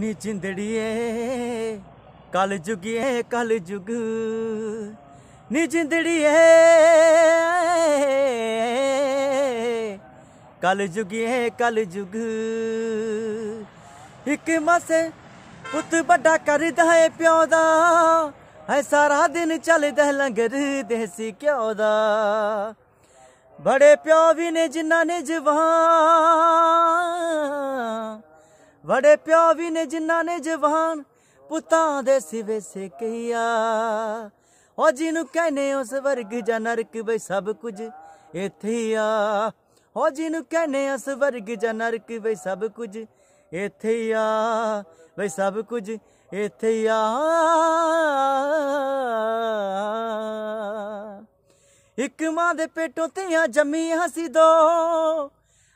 ਨੀ ਜਿੰਦੜੀਏ ਕਲ ਜੁਗੀਏ ਕਲ ਜੁਗ ਨੀ ਜਿੰਦੜੀਏ ਕਲ ਜੁਗੀਏ ਕਲ ਜੁਗ ਇੱਕ ਮਸੇ ਪੁੱਤ ਵੱਡਾ ਕਰਦਾ ਏ ਪਿਓ ਦਾ ਹੈ ਸਾਰਾ ਦਿਨ ਚੱਲਦਾ ਲੰਗਰ ਦੇਸੀ ਕਿਉ ਦਾ ਬੜੇ ਪਿਓ ਵੀ ਨੇ ਜਿਨ੍ਹਾਂ ਨੇ ਜਵਾਨ ਵੜੇ ਪਿਓ ਵੀ ਨੇ ਜਿਨ੍ਹਾਂ ਨੇ ਜਵਾਨ ਪੁੱਤਾਂ ਦੇ ਸਿਵੇ ਸਿਕਿਆ ਉਹ ਜਿਹਨੂੰ ਕਹਨੇ ਉਸ ਵਰਗ ਜਾਂ ਨਰਕ ਵੇ ਸਭ ਕੁਝ ਇੱਥੇ ਆ ਓ ਜਿਹਨੂੰ ਕਹਨੇ ਉਸ ਵਰਗ ਜਾਂ ਨਰਕ ਵੇ ਸਭ ਕੁਝ ਇੱਥੇ ਆ ਵੇ ਸਭ ਕੁਝ ਇੱਥੇ ਆ ਇੱਕ ਮਾਂ ਦੇ ਪੇਟੋਂ ਧੀਆਂ ਜੰਮੀਆਂ ਸੀ ਦੋ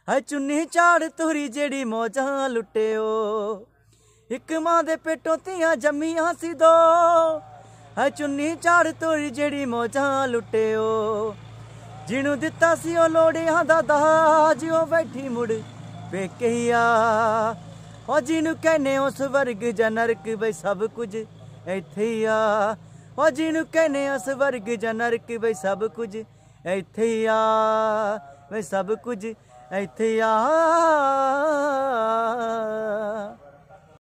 ਹਾਏ ਚੁੰਨੀ ਝਾੜ ਤੁਰੀ ਜਿਹੜੀ ਮੋਜਾਂ ਲੁੱਟਿਓ ਇੱਕ ਮਾਂ ਦੇ ਪੇਟੋਂ ਧੀਆਂ ਜੰਮੀਆਂ ਸੀ ਦੋ ਹਾਏ ਚੁੰਨੀ ਝਾੜ ਤੁਰੀ ਜਿਹੜੀ ਮੋਜਾਂ ਲੁੱਟਿਓ ਜਿਹਨੂੰ ਦਿੱਤਾ ਸੀ ਉਹ ਲੋੜਿਆਂ ਦਾ ਦਾਜ ਉਹ ਬੈਠੀ ਮੁੜ ਵੇਖਿਆ ਉਹ ਜਿਹਨੂੰ ਕਹਨੇ ਉਸ ਵਰਗ ਜਨਰਕ ਬਈ ਸਭ ਕੁਝ ਇੱਥੇ ਆ ਉਹ ਜਿਹਨੂੰ ਕਹਨੇ ਉਸ ਵਰਗ ਜਨਰਕ ਬਈ ਸਭ ਕੁਝ ਇੱਥੇ ਆ ਵੇ ਸਭ ਕੁਝ ਇੱਥੇ ਆ